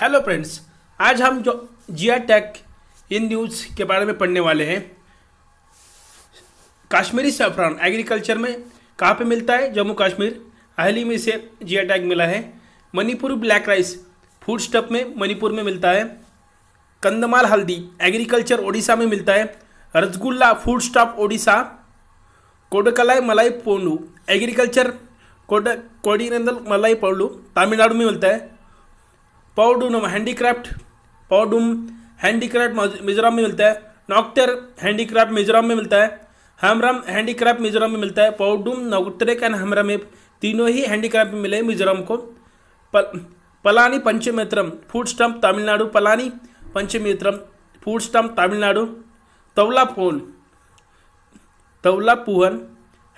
hello friends आज हम जो जिया टेक इन न्यूज़ के बारे में पढ़ने वाले हैं कश्मीरी सफ़रान एग्रीकल्चर में कहाँ पे मिलता है जम्मू कश्मीर अहली में से जिया टैग मिला है मणिपुर ब्लैक राइस फूड स्टप में मणिपुर में मिलता है कंदमाल हल्दी एग्रीकल्चर ओडिशा में मिलता है रसगुल्ला फूड स्टॉप ओडिशा कोडकलाई मलाई पोंडू एग्रीकल्चर कोड कोडीनंदल मलाई पोंडू तमिलनाडु में मिलता है पाउडूनम हैंडीक्राफ्ट पाउडूम हैंडीक्राफ्ट मिजोरम में मिलता है नॉक्टर हैंडीक्राफ्ट मिजोरम में मिलता है हेमरम हैंडीक्राफ्ट मिजोरम में मिलता है पाउडूम नौटरेक एंड हमरम तीनों ही हैंडीक्राफ्ट में मिले मिजोरम को पल, Palani Panchamirtham food stump Tamil Nadu Palani Panchamirtham food stump Tamil Nadu तवला फोल तवला पुहन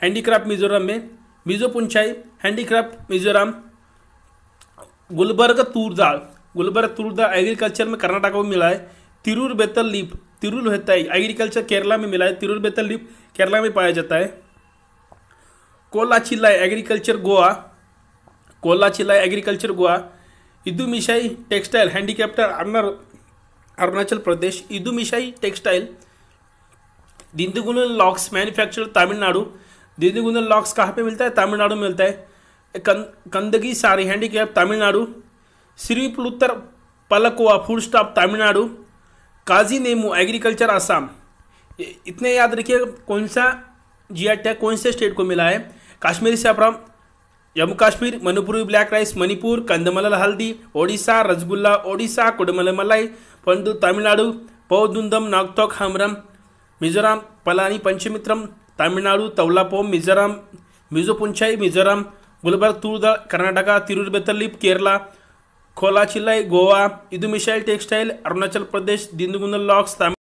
हैंडीक्राफ्ट मिजोरम में मिजो पुंछाई हैंडीक्राफ्ट मिजोरम गुलबर्ग तूरदाल गुलबर्ग तूरदाल एग्रीकल्चर में कर्नाटक में मिला है तिरूर बेतल लीप तिरूर है एग्रीकल्चर केरला में मिला है तिरूर बेतल लीप केरला में पाया जाता है Khola chilli agriculture Goa Khola chilli agriculture Goa Idu Mishmi textile हैंडीकैप्टर अरुणा Arunachal Pradesh Idu Mishmi textile Dindigul locks manufacture Tamil Nadu Dindigul locks कहाँ पे मिलता है तमिलनाडु में मिलता है कंदगी सारी हैंडीकैप तमिलनाडु उत्तर पलकुआ full stop Tamil Nadu Kaji Nemu agriculture Assam इतने याद रखिए कौन सा जी टैग कौन से स्टेट को मिला है Kashmiri saffron Jammu Kashmir Manipuri black rice Manipur Kandhamal हल्दी ओडिशा रसगुल्ला ओडिशा कुडमल मलाई पंडु तमिलनाडु पौदुंदम नागतोक हमरम मिजोरम पलानी पंचमित्रम तमिलनाडु तवलापोम मिजोरम मिजोपुंचाई मिजोरम गुलबर्ग तूरद कर्नाटक केरला, खोला चिल्लाई गोवा इदुमिशाईल टेक्स्टाईल अरुणाचल प्रदेश दिंदुगुंद लॉक्स